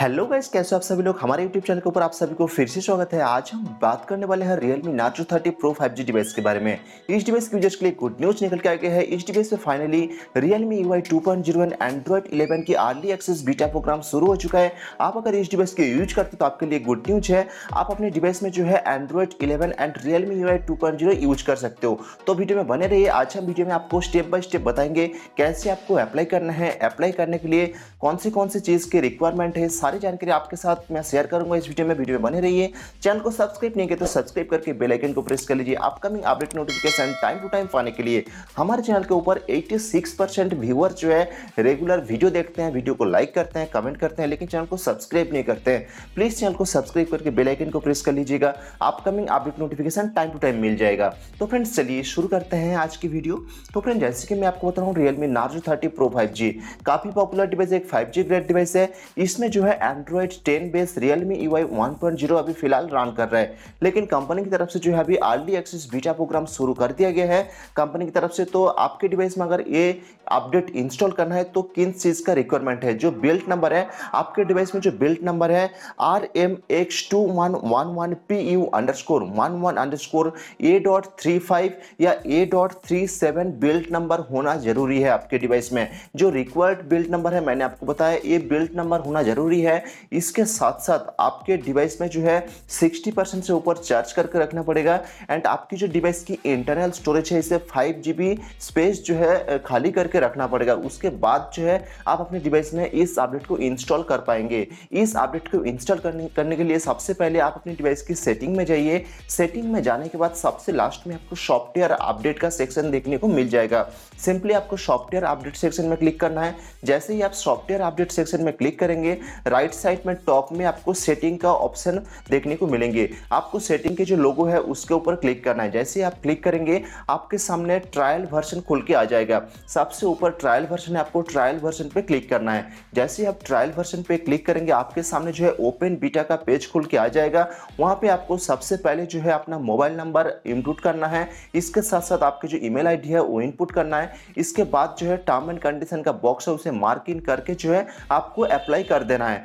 hello guys कैसे हो आप सभी लोग हमारे यूट्यूब चैनल के ऊपर आप सभी को फिर से स्वागत है आज हम बात करने वाले हैं रियलमी नाचो 30 प्रो 5G डिवाइस के बारे में इस डिवाइस के यूजर्स के लिए गुड न्यूज निकल के आ गया है इस डिवाइस में finally Realme U I two point Android eleven की अर्ली एक्सेस बीटा प्रोग्राम शुरू हो चुका है आप अगर इस डिवाइस के यूज करते तो आपके लिए गुड न्यूज है आप अपने डिवाइस में जो है Android eleven and Realme U I two point zero use कर सकते हो तो वीडियो में बने रहिए आज हम वीडियो में आपको स्टेप बाय स्टेप बताएंगे कैसे आपको अप्लाई करना है अप्लाई करने के लिए कौन सी कौन सी चीज़ की रिक्वायरमेंट है सारी जानकारी आपके साथ मैं शेयर करूंगा इस वीडियो में वीडियो में बने रहिए चैनल को सब्सक्राइब नहीं किया तो सब्सक्राइब करके बेलाइकन को प्रेस कर लीजिए upcoming update notification time to time पाने के लिए हमारे चैनल के ऊपर 86 परसेंट व्यूअर जो है रेगुलर वीडियो देखते हैं वीडियो को लाइक करते हैं कमेंट करते हैं लेकिन चैनल को सब्सक्राइब नहीं करते हैं प्लीज़ चैनल को सब्सक्राइब करके बेलाइकन को प्रेस कर लीजिएगा upcoming update notification time to time मिल जाएगा तो फ्रेंड्स चलिए शुरू करते हैं आज की वीडियो तो फ्रेंड जैसे कि मैं आपको बता रहा हूँ Realme Narzo thirty pro five काफ़ी पॉपुलर डिवाइस एक फाइव ग्रेड डिवाइस है इसमें जो है Android ten base Realme U I अभी फिलहाल रन कर रहा है लेकिन कंपनी की तरफ से जो है अभी अर्ली एक्सेस बीटा प्रोग्राम शुरू कर दिया गया है कंपनी की तरफ से तो आपके डिवाइस में अगर ये अपडेट इंस्टॉल करना है तो किन चीज़ का रिक्वायरमेंट है जो बिल्ट नंबर है आपके डिवाइस में जो बिल्ट नंबर है R M X two one one one P U underscore one one underscore A dot three five या A dot three seven build number होना जरूरी है आपके डिवाइस में जो रिक्वायर्ड बिल्ट नंबर है मैंने आपको बताया ये बिल्ट नंबर होना जरूरी है है इसके साथ साथ आपके डिवाइस में जो है 60 परसेंट से ऊपर चार्ज करके रखना पड़ेगा एंड आपकी जो डिवाइस की इंटरनल स्टोरेज है इसे फाइव स्पेस जो है खाली करके रखना पड़ेगा उसके बाद जो है आप अपने डिवाइस में इस अपडेट को इंस्टॉल कर पाएंगे इस अपडेट को इंस्टॉल करने करने के लिए सबसे पहले आप अपने डिवाइस की सेटिंग में जाइए सेटिंग में जाने के बाद सबसे लास्ट में आपको सॉफ्टवेयर अपडेट का सेक्शन देखने को मिल जाएगा सिंपली आपको सॉफ्टवेयर अपडेट सेक्शन में क्लिक करना है जैसे ही आप सॉफ्टवेयर अपडेट सेक्शन में क्लिक करेंगे राइट साइड में टॉप में आपको सेटिंग का ऑप्शन देखने को मिलेंगे आपको सेटिंग के जो लोगो है उसके ऊपर क्लिक करना है जैसे आप क्लिक करेंगे आपके सामने ट्रायल वर्जन खुल के आ जाएगा सबसे ऊपर ट्रायल वर्जन है आपको ट्रायल वर्जन पे क्लिक करना है जैसे आप ट्रायल वर्जन पे क्लिक करेंगे आपके सामने जो है ओपन बीटा का पेज खुल के आ जाएगा वहाँ पे आपको सबसे पहले जो है अपना मोबाइल नंबर इनपुट करना है इसके साथ साथ आपके जो ईमेल आईडी है वो इनपुट करना है इसके बाद जो है टर्म एंड कंडीशन का बॉक्स है उसे मार्क इन करके जो है आपको अप्लाई कर देना है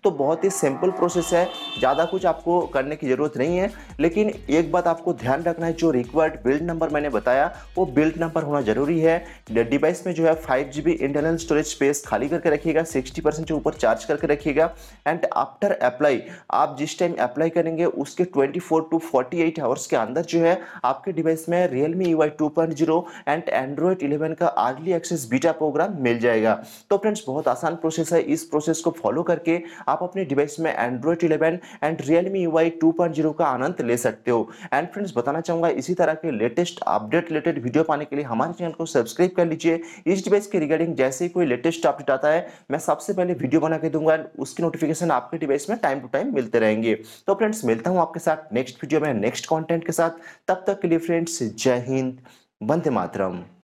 तो बहुत ही सिंपल प्रोसेस है ज़्यादा कुछ आपको करने की ज़रूरत नहीं है लेकिन एक बात आपको ध्यान रखना है जो रिक्वायर्ड बिल्ड नंबर मैंने बताया वो बिल्ड नंबर होना ज़रूरी है डिवाइस में जो है five G B internal storage space खाली करके रखिएगा सिक्सटी परसेंट से ऊपर चार्ज करके रखिएगा एंड आफ्टर अप्लाई आप जिस टाइम अप्लाई करेंगे उसके twenty four to forty eight hours के अंदर जो है आपके डिवाइस में Realme U I two point zero and Android eleven का अर्ली एक्सेस बीटा प्रोग्राम मिल जाएगा तो फ्रेंड्स बहुत आसान प्रोसेस है इस प्रोसेस को फॉलो करके आप अपने डिवाइस में Android eleven and Realme U I का आनंद ले सकते हो एंड फ्रेंड्स बताना चाहूंगा इसी तरह के लेटेस्ट अपडेट रिलेटेड वीडियो पाने के लिए हमारे चैनल को सब्सक्राइब कर लीजिए इस डिवाइस के रिगार्डिंग जैसे ही कोई लेटेस्ट अपडेट आता है मैं सबसे पहले वीडियो बना के दूंगा एंड उसकी नोटिफिकेशन आपके डिवाइस में टाइम टू टाइम मिलते रहेंगे तो फ्रेंड्स मिलता हूँ आपके साथ नेक्स्ट वीडियो में नेक्स्ट कॉन्टेंट के साथ तब तक के लिए फ्रेंड्स जय हिंद वंदे मातरम